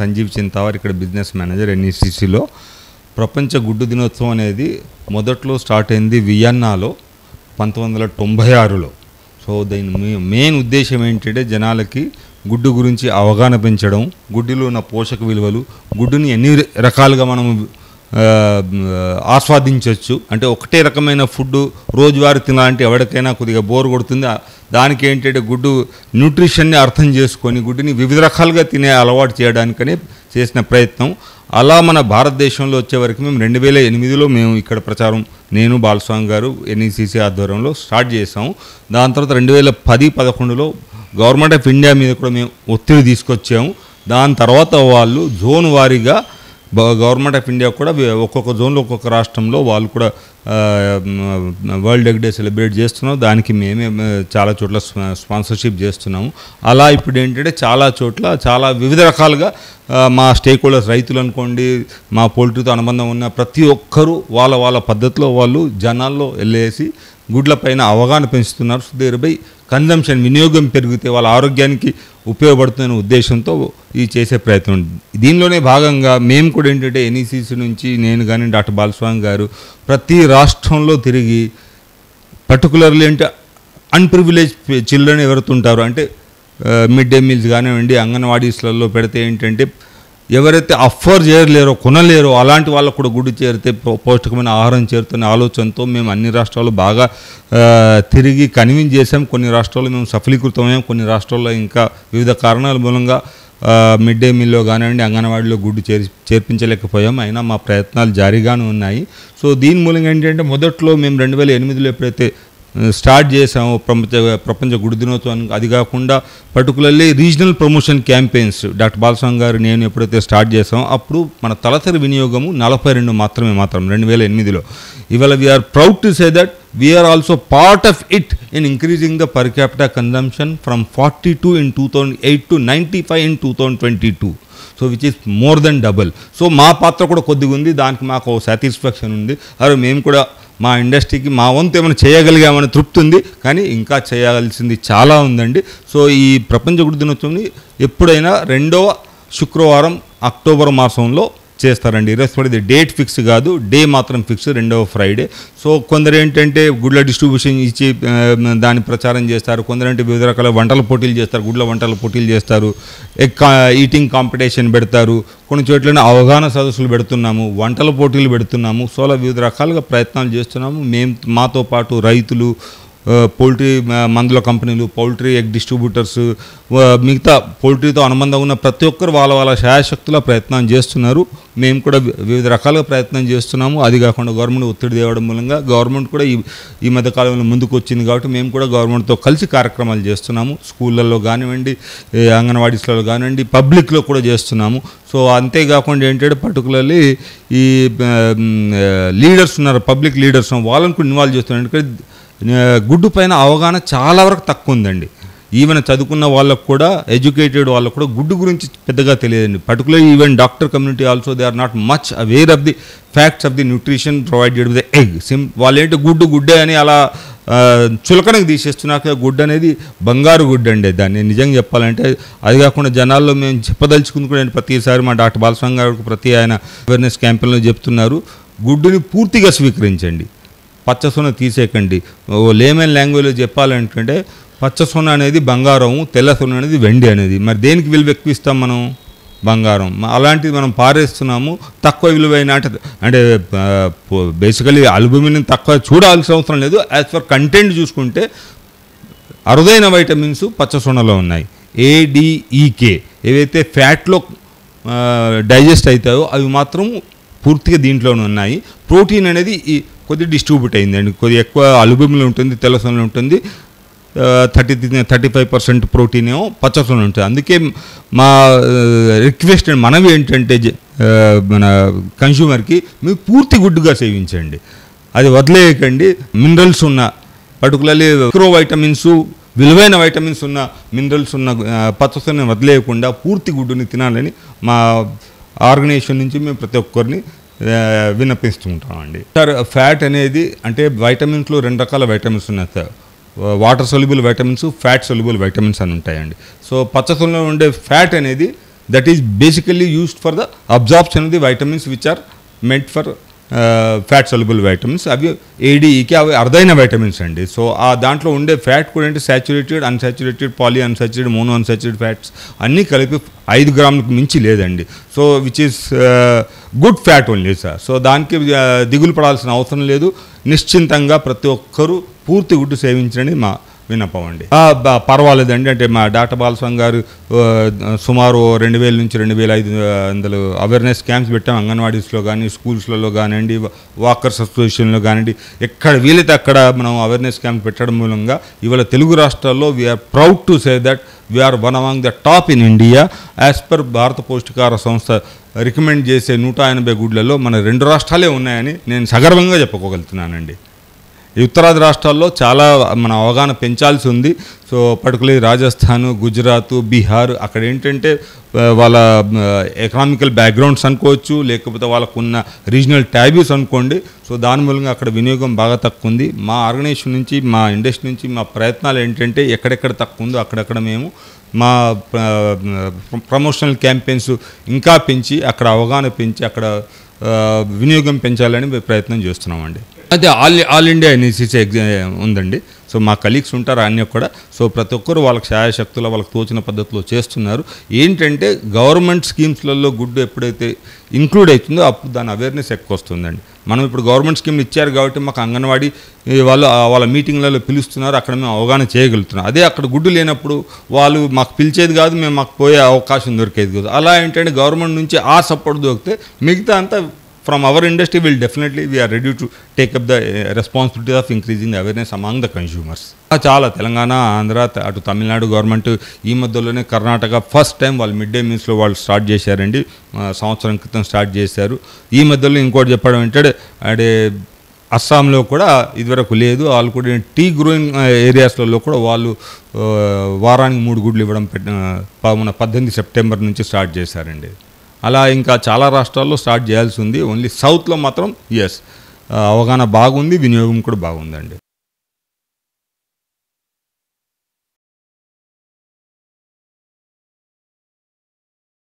సంజీవ్ చింతావర్ ఇక్కడ business manager ఎన్ఈసిసిలో ప్రపంచ గుడ్డు దినోత్సవం అనేది మొదట్లో స్టార్ట్ అయింది వియన్నాలో పంతొమ్మిది వందల తొంభై ఆరులో సో దీని మెయిన్ ఉద్దేశం ఏంటంటే జనాలకి గుడ్డు గురించి అవగాహన పెంచడం గుడ్డులో ఉన్న పోషక విలువలు గుడ్డుని ఎన్ని రకాలుగా మనం ఆస్వాదించవచ్చు అంటే ఒకటే రకమైన ఫుడ్ రోజువారి తినాలంటే ఎవరికైనా కొద్దిగా బోర్ కొడుతుంది దానికి ఏంటంటే గుడ్డు న్యూట్రిషన్ని అర్థం చేసుకొని గుడ్డుని వివిధ రకాలుగా తినే అలవాటు చేయడానికనే చేసిన ప్రయత్నం అలా మన భారతదేశంలో వచ్చేవరకు మేము రెండు వేల ఎనిమిదిలో మేము ఇక్కడ ప్రచారం నేను బాలస్వామి గారు ఎన్ఈసిసి ఆధ్వర్యంలో స్టార్ట్ చేసాము దాని తర్వాత రెండు వేల పది పదకొండులో గవర్నమెంట్ ఆఫ్ ఇండియా మీద కూడా మేము ఒత్తిడి తీసుకొచ్చాము దాని తర్వాత వాళ్ళు జోన్ వారీగా గవర్నమెంట్ ఆఫ్ ఇండియా కూడా ఒక్కొక్క జోన్లో ఒక్కొక్క రాష్ట్రంలో వాళ్ళు కూడా వరల్డ్ ఎగ్ డే సెలబ్రేట్ చేస్తున్నాం దానికి మేమే చాలా చోట్ల స్పాన్సర్షిప్ చేస్తున్నాము అలా ఇప్పుడు ఏంటంటే చాలా చోట్ల చాలా వివిధ రకాలుగా మా స్టేక్ హోల్డర్స్ రైతులు అనుకోండి మా పోల్ట్రీతో అనుబంధం ఉన్న ప్రతి ఒక్కరూ వాళ్ళ వాళ్ళ పద్ధతిలో వాళ్ళు జనాల్లో వెళ్ళేసి గుడ్లపైన అవగాహన పెంచుతున్నారు సుదీర్ఘపై కన్జంప్షన్ వినియోగం పెరిగితే వాళ్ళ ఆరోగ్యానికి ఉపయోగపడుతుందనే ఉద్దేశంతో ఇది చేసే ప్రయత్నం దీనిలోనే భాగంగా మేము కూడా ఏంటంటే ఎన్ఈసిసి నుంచి నేను కానీ డాక్టర్ బాలస్వామి గారు ప్రతి రాష్ట్రంలో తిరిగి పర్టికులర్లీ అంటే అన్ప్రివిలేజ్ చిల్డ్రన్ ఎవరుతుంటారు అంటే మిడ్ డే మీల్స్ కానివ్వండి అంగన్వాడీస్లలో పెడితే ఏంటంటే ఎవరైతే అఫోర్ చేయలేరో కొనలేరో అలాంటి వాళ్ళకు కూడా గుడి చేరితే పౌష్టికమైన ఆహారం చేరుతున్న ఆలోచనతో మేము అన్ని రాష్ట్రాలు బాగా తిరిగి కన్విన్స్ చేసాం కొన్ని రాష్ట్రాల్లో మేము సఫలీకృతమయ్యాం కొన్ని రాష్ట్రాల్లో ఇంకా వివిధ కారణాల మూలంగా మిడ్ డే మీల్లో కానివ్వండి అంగన్వాడీలో గుడ్డు చేర్ చేర్పించలేకపోయాం అయినా మా ప్రయత్నాలు జారీగానే ఉన్నాయి సో దీని మూలంగా ఏంటంటే మొదట్లో మేము రెండు వేల ఎనిమిదిలో ఎప్పుడైతే స్టార్ట్ చేశాము ప్రపంచ ప్రపంచ గుడి దినోత్సవానికి అది కాకుండా particularly regional promotion campaigns doctor Balaswamy గారు నేను ఎప్పుడైతే స్టార్ట్ చేసామో అప్పుడు మన తలసరి వినియోగము నలభై రెండు మాత్రమే మాత్రం రెండు వేల ఎనిమిదిలో ఇవాళ we are proud to say that we are also part of it in increasing the per capital consumption from forty two in two thousand eight to ninety five in two thousand twenty two so which is more than double so మా పాత్ర కూడా కొద్దిగా ఉంది దానికి మాకు satisfaction ఉంది అరే మేము కూడా మా ఇండస్ట్రీకి మా వంతు ఏమైనా చేయగలిగామని తృప్తి ఉంది కానీ ఇంకా చేయాల్సింది చాలా ఉందండి సో ఈ ప్రపంచ గుడి దినోత్సవం ఎప్పుడైనా రెండవ శుక్రవారం అక్టోబర్ మాసంలో చేస్తారండి ఇర్రెస్పెక్ట్ ఇది డేట్ ఫిక్స్ కాదు డే మాత్రం ఫిక్స్ రెండవ ఫ్రైడే సో కొందరు ఏంటంటే గుడ్ల డిస్ట్రిబ్యూషన్ ఇచ్చి దాని ప్రచారం చేస్తారు కొందరంటే వివిధ రకాల వంటల పోటీలు చేస్తారు గుడ్ల వంటల పోటీలు చేస్తారు ఈటింగ్ కాంపిటీషన్ పెడతారు కొన్ని చోట్లనే అవగాహన సదస్సులు పెడుతున్నాము వంటల పోటీలు పెడుతున్నాము సో అలా వివిధ రకాలుగా ప్రయత్నాలు చేస్తున్నాము మేము మాతో పాటు రైతులు పౌల్ట్రీ మందుల కంపెనీలు పౌల్ట్రీ ఎగ్ డిస్ట్రిబ్యూటర్స్ మిగతా పౌల్ట్రీతో అనుబంధం ఉన్న ప్రతి ఒక్కరు వాళ్ళ వాళ్ళ శాయశక్తుల ప్రయత్నం చేస్తున్నారు మేము కూడా వివిధ రకాలుగా ప్రయత్నం చేస్తున్నాము అది కాకుండా గవర్నమెంట్ ఒత్తిడి తేవడం మూలంగా గవర్నమెంట్ కూడా ఈ ఈ మధ్య కాలంలో ముందుకు వచ్చింది కాబట్టి మేము కూడా గవర్నమెంట్తో కలిసి కార్యక్రమాలు చేస్తున్నాము స్కూళ్ళల్లో కానివ్వండి అంగన్వాడీస్లలో కానివ్వండి పబ్లిక్లో కూడా చేస్తున్నాము సో అంతేకాకుండా ఏంటంటే పర్టికులర్లీ ఈ లీడర్స్ ఉన్నారు పబ్లిక్ లీడర్స్ వాళ్ళని కూడా ఇన్వాల్వ్ చేస్తున్నారు ఎందుకంటే గుడ్డు పైన అవగాహన చాలా వరకు తక్కువ ఉందండి ఈవెన్ చదువుకున్న వాళ్ళకు కూడా ఎడ్యుకేటెడ్ వాళ్ళకు కూడా గుడ్డు గురించి పెద్దగా తెలియదండి particular even doctor community also they are not much aware of the facts of the nutrition provide చేయడం ద ఎగ్ సిమ్ ఏంటి గుడ్డు గుడ్డే అని అలా చులకనకు తీసేస్తున్నాక గుడ్డు అనేది బంగారు గుడ్డు అండి దాన్ని నిజంగా చెప్పాలంటే అది కాకుండా జనాల్లో మేము చెప్పదలుచుకుంది కూడా ప్రతిసారి మా డాక్టర్ బాలస్వామి గారు ప్రతి ఆయన అవేర్నెస్ క్యాంపెయిన్లో చెప్తున్నారు గుడ్డుని పూర్తిగా స్వీకరించండి పచ్చ పచ్చసొన తీసేయకండి ఓ లేమెన్ లాంగ్వేజ్లో చెప్పాలంటే పచ్చసొన అనేది బంగారం తెల్ల సొన అనేది వెండి అనేది మరి దేనికి విలువ ఎక్కువ ఇస్తాం మనం బంగారం అలాంటిది మనం పారేస్తున్నాము తక్కువ విలువైన అంటే బేసికలీ అల్బుమిన్ తక్కువ చూడాల్సిన అవసరం లేదు యాజ్ ఫర్ కంటెంట్ చూసుకుంటే అరుదైన వైటమిన్స్ పచ్చసొనలో ఉన్నాయి ఏడిఈకే e, ఏవైతే ఫ్యాట్లో డైజెస్ట్ అవుతాయో అవి మాత్రం పూర్తిగా దీంట్లోనే ఉన్నాయి ప్రోటీన్ అనేది ఈ కొద్దిగా డిస్ట్రిబ్యూట్ అయిందండి కొద్దిగా ఎక్కువ అలుబిమ్లో ఉంటుంది తెల్లసొనలో ఉంటుంది thirty thirty five percent protein ఏమో పచ్చసొన ఉంటుంది అందుకే మా రిక్వెస్ట్ మనవి ఏంటంటే మన కన్స్యూమర్కి మీరు పూర్తి గుడ్డుగా సేవించండి అది వదిలేయకండి మినరల్స్ ఉన్న పర్టికులర్లీ మైక్రో వైటమిన్స్ విలువైన వైటమిన్స్ ఉన్న మినరల్స్ ఉన్న పచ్చసొన వదిలేయకుండా పూర్తి గుడ్డుని తినాలని మా ఆర్గనైజేషన్ నుంచి మేము ప్రతి ఒక్కరిని అండి సార్ ఫ్యాట్ అనేది అంటే వైటమిన్స్లో రెండు రకాల వైటమిన్స్ ఉన్నాయి sir water soluble vitamins fat soluble vitamins అని ఉంటాయండి సో పచ్చసొల్లో ఉండే ఫ్యాట్ అనేది that is basically used for the absorption the vitamins which are meant for fat soluble vitamins అవి ఏడీఈకి e అవి అరుదైన వైటమిన్స్ అండి సో ఆ దాంట్లో ఉండే ఫ్యాట్ కూడా ఏంటి saturated unsaturated poly unsaturated mono unsaturated fats అన్నీ కలిపి ఐదు గ్రాములకు మించి లేదండి so which is good fat only sir so దానికి దిగులు పడాల్సిన అవసరం లేదు నిశ్చింతంగా ప్రతి ఒక్కరూ పూర్తి గుడ్డు సేవించండి మా విన్నపం అండి పర్వాలేదండి అంటే మా డాక్టర్ బాలస్వామి గారు సుమారు రెండు వేల నుంచి రెండు వేల ఐదు వందలు అవేర్నెస్ క్యాంప్స్ పెట్టాం అంగన్వాడీస్లో కానీ స్కూల్స్లలో కానివ్వండి వాకర్స్ అసోసియేషన్లో కానివ్వండి ఎక్కడ వీలైతే అక్కడ మనం అవేర్నెస్ క్యాంప్ పెట్టడం మూలంగా ఇవాళ తెలుగు రాష్ట్రాల్లో we are proud to say that we are one among the top in India as per భారత పౌష్టికార సంస్థ రికమెండ్ చేసే నూట ఎనభై గుడ్లలో మన రెండు రాష్ట్రాలే ఉన్నాయని నేను సగర్వంగా చెప్పుకోగలుగుతున్నానండి ఉత్తరాది రాష్ట్రాల్లో చాలా మన అవగాహన పెంచాల్సి ఉంది సో పర్టికులర్లీ రాజస్థాన్ గుజరాత్ బీహార్ అక్కడ ఏంటంటే వాళ్ళ ఎకనామికల్ బ్యాక్గ్రౌండ్స్ అనుకోవచ్చు లేకపోతే వాళ్ళకున్న రీజనల్ ట్యాబ్యూస్ అనుకోండి సో దాని మూలంగా అక్కడ వినియోగం బాగా తక్కువ ఉంది మా ఆర్గనైజేషన్ నుంచి మా ఇండస్ట్రీ నుంచి మా ప్రయత్నాలు ఏంటంటే ఎక్కడెక్కడ తక్కువ ఉందో అక్కడక్కడ మేము మా ప్రమోషనల్ క్యాంపెయిన్స్ ఇంకా పెంచి అక్కడ అవగాహన పెంచి అక్కడ వినియోగం పెంచాలని ప్రయత్నం చేస్తున్నామండి అదే all all India NECC exam ఉందండి సో మా కలీగ్స్ ఉంటారు అన్నీ కూడా సో ప్రతి ఒక్కరు వాళ్ళకి శాయశక్తుల వాళ్ళకి తోచిన పద్ధతిలో చేస్తున్నారు ఏంటంటే గవర్నమెంట్ స్కీమ్స్లలో గుడ్డు ఎప్పుడైతే ఇంక్లూడ్ అవుతుందో అప్పుడు దాని అవేర్నెస్ ఎక్కువ వస్తుందండి మనం ఇప్పుడు గవర్నమెంట్ స్కీమ్ ఇచ్చారు కాబట్టి మాకు అంగన్వాడీ వాళ్ళు వాళ్ళ మీటింగ్లలో పిలుస్తున్నారు అక్కడ మేము అవగాహన చేయగలుగుతున్నాం అదే అక్కడ గుడ్డు లేనప్పుడు వాళ్ళు మాకు పిలిచేది కాదు మేము మాకు పోయే అవకాశం దొరికేది కాదు అలా ఏంటంటే గవర్నమెంట్ నుంచి ఆ సపోర్ట్ దొరికితే మిగతా అంతా from our industry will definitely we are ready to take up the eh, responsibility of increasing the awareness among చాలా తెలంగాణ ఆంధ్ర అటు తమిళనాడు గవర్నమెంట్ ఈ మధ్యలోనే కర్ణాటక ఫస్ట్ టైం వాళ్ళు మిడ్ డే మీల్స్లో వాళ్ళు స్టార్ట్ చేశారండి సంవత్సరం క్రితం స్టార్ట్ చేశారు ఈ మధ్యలో ఇంకోటి చెప్పడం ఏంటంటే అంటే అస్సాంలో కూడా ఇదివరకు లేదు వాళ్ళు కూడా టీ గ్రోయింగ్ ఏరియాస్లలో కూడా వాళ్ళు వారానికి మూడు గుడ్లు ఇవ్వడం పెట్టిన పద్దెనిమిది సెప్టెంబర్ నుంచి స్టార్ట్ చేశారండి అలా ఇంకా చాలా రాష్ట్రాల్లో స్టార్ట్ చేయాల్సి ఉంది ఓన్లీ సౌత్లో మాత్రం ఎస్ అవగాహన బాగుంది వినియోగం కూడా బాగుందండి